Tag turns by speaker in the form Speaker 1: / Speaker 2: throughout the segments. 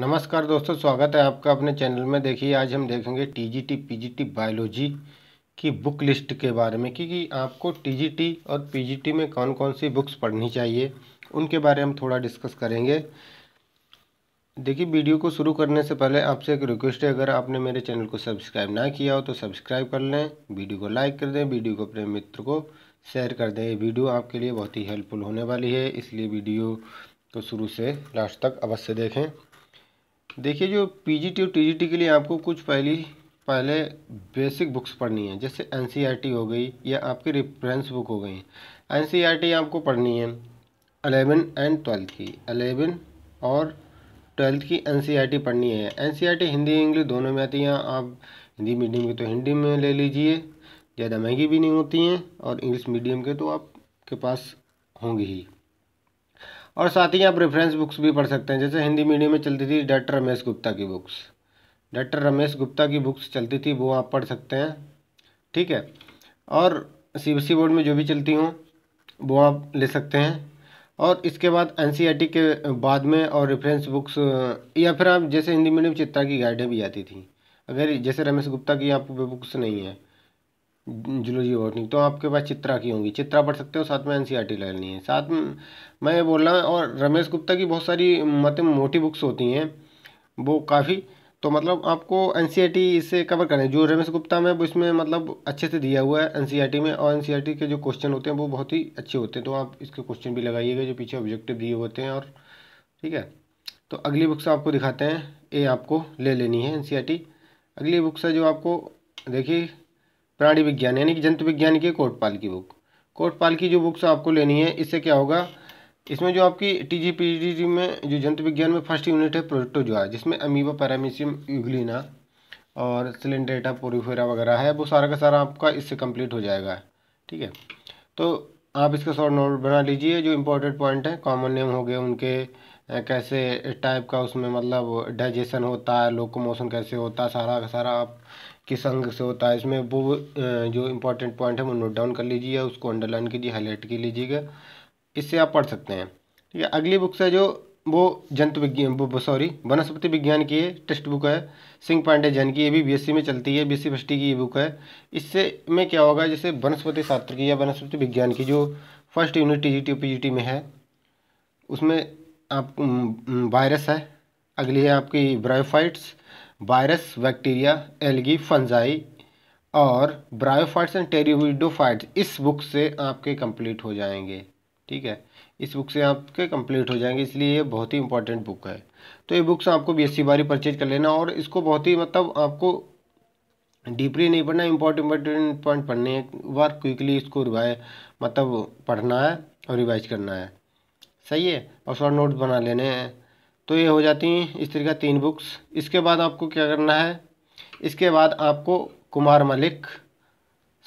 Speaker 1: नमस्कार दोस्तों स्वागत है आपका अपने चैनल में देखिए आज हम देखेंगे टीजीटी पीजीटी बायोलॉजी की बुक लिस्ट के बारे में क्योंकि आपको टीजीटी और पीजीटी में कौन कौन सी बुक्स पढ़नी चाहिए उनके बारे में हम थोड़ा डिस्कस करेंगे देखिए वीडियो को शुरू करने से पहले आपसे एक रिक्वेस्ट है अगर आपने मेरे चैनल को सब्सक्राइब ना किया हो तो सब्सक्राइब कर लें वीडियो को लाइक कर दें वीडियो को अपने मित्र को शेयर कर दें ये वीडियो आपके लिए बहुत ही हेल्पफुल होने वाली है इसलिए वीडियो को शुरू से लास्ट तक अवश्य देखें देखिए जो पीजीटी और टीजीटी के लिए आपको कुछ पहली पहले बेसिक बुक्स पढ़नी है जैसे टी e हो गई या आपकी रेफरेंस बुक हो गई टी e आपको पढ़नी है अलेवन एंड ट्वेल्थ की अलेवन और ट्वेल्थ की टी e पढ़नी है टी हिंदी इंग्लिश दोनों में आती हैं आप हिंदी मीडियम की तो हिंदी में ले लीजिए ज़्यादा महंगी भी नहीं होती हैं और इंग्लिश मीडियम के तो आपके पास होंगी ही और साथ ही आप रेफरेंस बुक्स भी पढ़ सकते हैं जैसे हिंदी मीडियम में चलती थी डॉक्टर रमेश गुप्ता की बुक्स डॉक्टर रमेश गुप्ता की बुक्स चलती थी वो आप पढ़ सकते हैं ठीक है और सी बोर्ड में जो भी चलती हूँ वो आप ले सकते हैं और इसके बाद एन e के बाद में और रेफरेंस बुक्स या फिर आप जैसे हिंदी मीडियम चित्रा की गाइडें भी आती थी अगर जैसे रमेश गुप्ता की आप बुक्स नहीं है जूलॉजी बॉटनी तो आपके पास चित्रा की होंगी चित्रा पढ़ सकते हो साथ में एन सी आर टी लेनी है साथ में मैं ये बोल रहा हूँ और रमेश गुप्ता की बहुत सारी मतलब मोटी बुक्स होती हैं वो काफ़ी तो मतलब आपको एन सी आर टी इससे कवर करें जो रमेश गुप्ता में वो इसमें मतलब अच्छे से दिया हुआ है एन सी आर टी में और एन सी आर टी के जो क्वेश्चन होते हैं वो बहुत ही अच्छे होते हैं तो आप इसके क्वेश्चन भी लगाइएगा जो पीछे ऑब्जेक्टिव दिए होते हैं और ठीक है तो अगली बुक्स आपको दिखाते हैं ए आपको ले लेनी है एन सी आर टी अगली बुक्स है जो आपको देखिए प्राणी विज्ञान यानी कि जंतु विज्ञान की कोटपाल की बुक कोटपाल की जो बुक्स आपको लेनी है इससे क्या होगा इसमें जो आपकी टी जी पी जी में जो जंतु विज्ञान में फर्स्ट यूनिट है प्रोटोजोआ जिसमें अमीबा पैरामीशियम यूगलिना और सिलेंडेटा पोरीफेरा वगैरह है वो सारा का सारा आपका इससे कंप्लीट हो जाएगा ठीक है तो आप इसका शॉर्ट नोट बना लीजिए जो इम्पोर्टेंट पॉइंट है कॉमन नेम हो गए उनके कैसे टाइप का उसमें मतलब डाइजेशन होता है लोकोमोशन कैसे होता है सारा का सारा आप किस अंग से होता है इसमें वो जो इम्पोर्टेंट पॉइंट है वो नोट डाउन कर लीजिए उसको अंडरलाइन कीजिए हाईलाइट की लीजिएगा इससे आप पढ़ सकते हैं ठीक है अगली बुक्स है जो वो जंतु विज्ञान वो सॉरी वनस्पति विज्ञान की टेक्स्ट बुक है सिंह पांडे जैन की ये भी बीएससी में चलती है बीएससी एस की ये बुक है इससे में क्या होगा जैसे वनस्पति शास्त्र की या वनस्पति विज्ञान की जो first unit T G T में है उसमें आप वायरस है अगली है आपकी bryophytes virus bacteria algae fungi और ब्रायोफाइट्स एंड टेरिविडोफाइट्स इस बुक से आपके कंप्लीट हो जाएंगे ठीक है इस बुक से आपके कंप्लीट हो जाएंगे इसलिए ये बहुत ही इंपॉर्टेंट बुक है तो ये बुक्स आपको बी एस सी बारी परचेज कर लेना और इसको बहुत ही मतलब आपको डीपली नहीं पढ़ना इंपॉर्टेंट इम्पोर्टेंट पॉइंट पढ़ने एक बार क्विकली इसको रिवाइ मतलब पढ़ना है और रिवाइज करना है सही है और शॉर्ट नोट्स बना लेने हैं तो ये हो जाती हैं इस तरीके तीन बुक्स इसके बाद आपको क्या करना है इसके बाद आपको Kumar Malik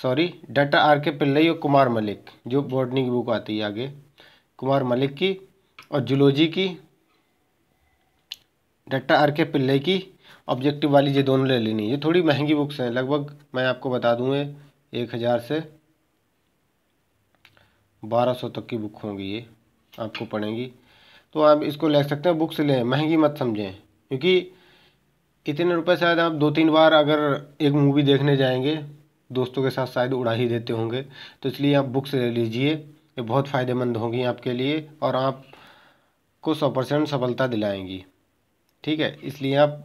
Speaker 1: sorry doctor R K Pillai और कुमार मलिक जो बॉटनी की बुक आती है आगे कुमार मलिक की और जुलोजी की डॉक्टर आर के पिल्लई की ऑब्जेक्टिव वाली ये दोनों ले लेनी ये थोड़ी महंगी बुक्स हैं लगभग मैं आपको बता दूँ एक हज़ार से बारह सौ तक की बुक होंगी ये आपको पढ़ेंगी तो आप इसको ले सकते हैं बुक्स लें महंगी मत समझें क्योंकि इतने रुपए शायद आप दो तीन बार अगर एक मूवी देखने जाएंगे दोस्तों के साथ शायद उड़ा ही देते होंगे तो इसलिए आप बुक्स ले लीजिए ये बहुत फ़ायदेमंद होंगी आपके लिए और आपको सौ परसेंट सफलता दिलाएंगी ठीक है इसलिए आप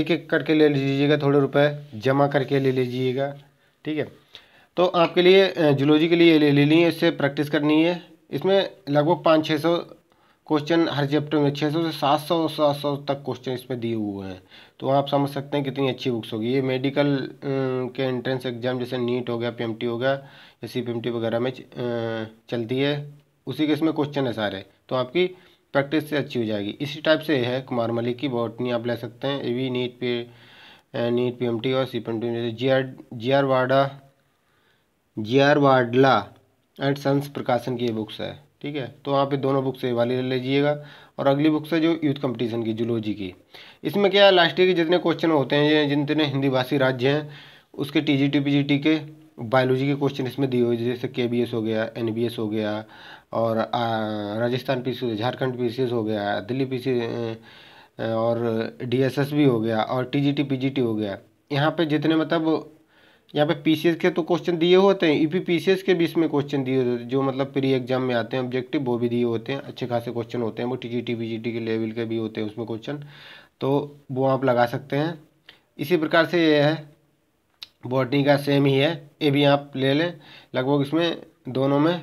Speaker 1: एक एक करके ले लीजिएगा थोड़े रुपए जमा करके ले लीजिएगा ठीक है तो आपके लिए जुलोजी के लिए ले लेनी है इससे प्रैक्टिस करनी है इसमें लगभग पाँच छः सौ क्वेश्चन हर चैप्टर में छः सौ से सात सौ सात सौ तक क्वेश्चन इसमें दिए हुए हैं तो आप समझ सकते हैं कितनी अच्छी बुक्स होगी ये मेडिकल के एंट्रेंस एग्जाम जैसे नीट हो गया पीएमटी हो गया या सी वगैरह में चलती है उसी के इसमें क्वेश्चन है सारे तो आपकी प्रैक्टिस से अच्छी हो जाएगी इसी टाइप से है कुमार मलिक की बॉटनी आप ले सकते हैं ए भी नीट पे नीट टी और सी पीएमटी जैसे जी आर जी आर वाडा जी आर वाडला एंड सन्स प्रकाशन की ये बुक्स है ठीक है तो आप दोनों बुक से वाली ले लीजिएगा और अगली बुक से जो यूथ कंपटीशन की जुलोजी की इसमें क्या है लास्ट ईयर के जितने क्वेश्चन होते हैं जितने हिंदी भाषी राज्य हैं उसके T G T P G T के बायोलॉजी के क्वेश्चन इसमें दिए हुए जैसे के बी एस हो गया एन बी एस हो गया और Rajasthan P C Jharkhand P C S हो गया दिल्ली पी सी और डी एस एस भी हो गया और T G T P G T हो गया यहाँ पर जितने मतलब यहाँ पे पीसीएस के तो क्वेश्चन दिए होते हैं ईपी पीसीएस के भी इसमें क्वेश्चन दिए होते हैं जो मतलब प्री एग्जाम में आते हैं ऑब्जेक्टिव वो भी दिए होते हैं अच्छे खासे क्वेश्चन होते हैं वो टी जी टी के लेवल के भी होते हैं उसमें क्वेश्चन तो वो आप लगा सकते हैं इसी प्रकार से ये है बॉटनी का सेम ही है ये भी आप ले लें लगभग इसमें दोनों में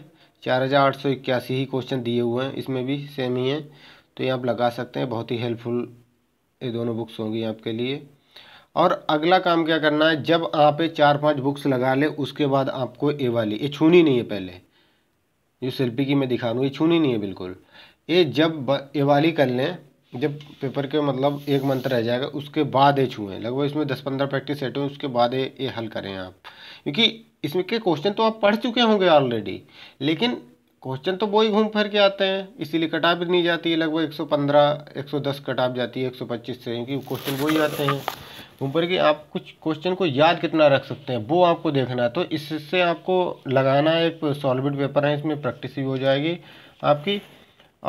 Speaker 1: चार हज़ार आठ सौ इक्यासी ही क्वेश्चन दिए हुए हैं इसमें भी सेम ही है तो ये आप लगा सकते हैं बहुत ही हेल्पफुल ये दोनों बुक्स होंगी आपके लिए और अगला काम क्या करना है जब आप चार पांच बुक्स लगा ले उसके बाद आपको ए वाली ये छूनी नहीं है पहले जो सेल्फी की मैं दिखा दूँ ये छूनी नहीं है बिल्कुल ये जब ए वाली कर लें जब पेपर के मतलब एक मंथ रह जाएगा उसके बाद ये छूएँ लगभग इसमें दस पंद्रह प्रैक्टिस सेट हुए उसके बाद ये हल करें आप क्योंकि इसमें के क्वेश्चन तो आप पढ़ चुके होंगे ऑलरेडी लेकिन क्वेश्चन तो वही घूम फिर के आते हैं इसीलिए कटाप नहीं जाती है लगभग 115 110 कटाप जाती है 125 से क्योंकि क्वेश्चन वही आते हैं ऊपर की आप कुछ क्वेश्चन को याद कितना रख सकते हैं वो आपको देखना है तो इससे आपको लगाना एक सॉलिड पेपर है इसमें प्रैक्टिस भी हो जाएगी आपकी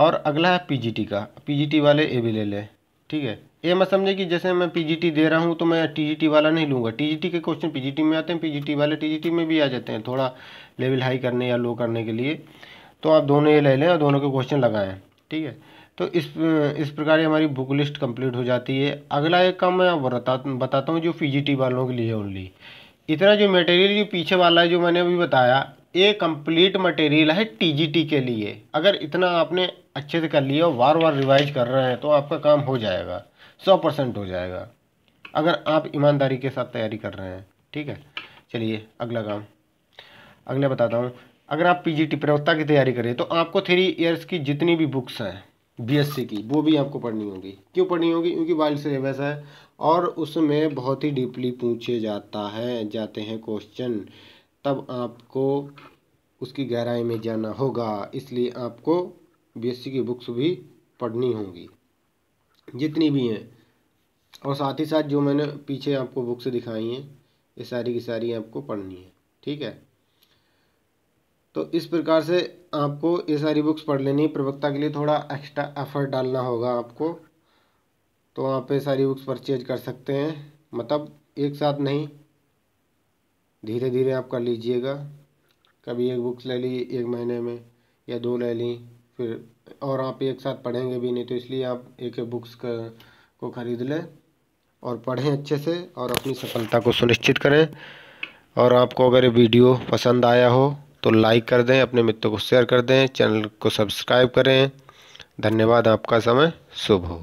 Speaker 1: और अगला है पी का पी वाले ए भी ले लें ठीक है ये मत समझे कि जैसे मैं पीजीटी दे रहा हूँ तो मैं टीजीटी वाला नहीं लूँगा टीजीटी के क्वेश्चन पीजीटी में आते हैं पीजीटी वाले टीजीटी में भी आ जाते हैं थोड़ा लेवल हाई करने या लो करने के लिए तो आप दोनों ये ले लें और दोनों के क्वेश्चन लगाएं ठीक है तो इस इस प्रकार हमारी बुक लिस्ट कंप्लीट हो जाती है अगला एक काम मैं बताता हूँ जो पी वालों के लिए ओनली इतना जो मटेरियल जो पीछे वाला है जो मैंने अभी बताया ये कंप्लीट मटेरियल है टीजीटी के लिए अगर इतना आपने अच्छे से कर लिया और बार बार रिवाइज कर रहे हैं तो आपका काम हो जाएगा सौ परसेंट हो जाएगा अगर आप ईमानदारी के साथ तैयारी कर रहे हैं ठीक है चलिए अगला काम अगला बताता हूँ अगर आप पीजीटी प्रवक्ता की तैयारी करें तो आपको थ्री ईयर्स की जितनी भी बुक्स हैं बीएससी की वो भी आपको पढ़नी होगी क्यों पढ़नी होगी क्योंकि वाइल्ड सिलेबस है और उसमें बहुत ही डीपली पूछे जाता है जाते हैं क्वेश्चन तब आपको उसकी गहराई में जाना होगा इसलिए आपको बीएससी की बुक्स भी पढ़नी होगी जितनी भी हैं और साथ ही साथ जो मैंने पीछे आपको बुक्स दिखाई हैं ये सारी की सारी आपको पढ़नी है ठीक है तो इस प्रकार से आपको ये सारी बुक्स पढ़ लेनी प्रवक्ता के लिए थोड़ा एक्स्ट्रा एफर्ट डालना होगा आपको तो वहाँ पे सारी बुक्स परचेज कर सकते हैं मतलब एक साथ नहीं धीरे धीरे आप कर लीजिएगा कभी एक बुक्स ले ली एक महीने में या दो ले ली फिर और आप एक साथ पढ़ेंगे भी नहीं तो इसलिए आप एक एक बुक्स कर, को ख़रीद लें और पढ़ें अच्छे से और अपनी सफलता को सुनिश्चित करें और आपको अगर वीडियो पसंद आया हो तो लाइक कर दें अपने मित्रों को शेयर कर दें चैनल को सब्सक्राइब करें धन्यवाद आपका समय शुभ हो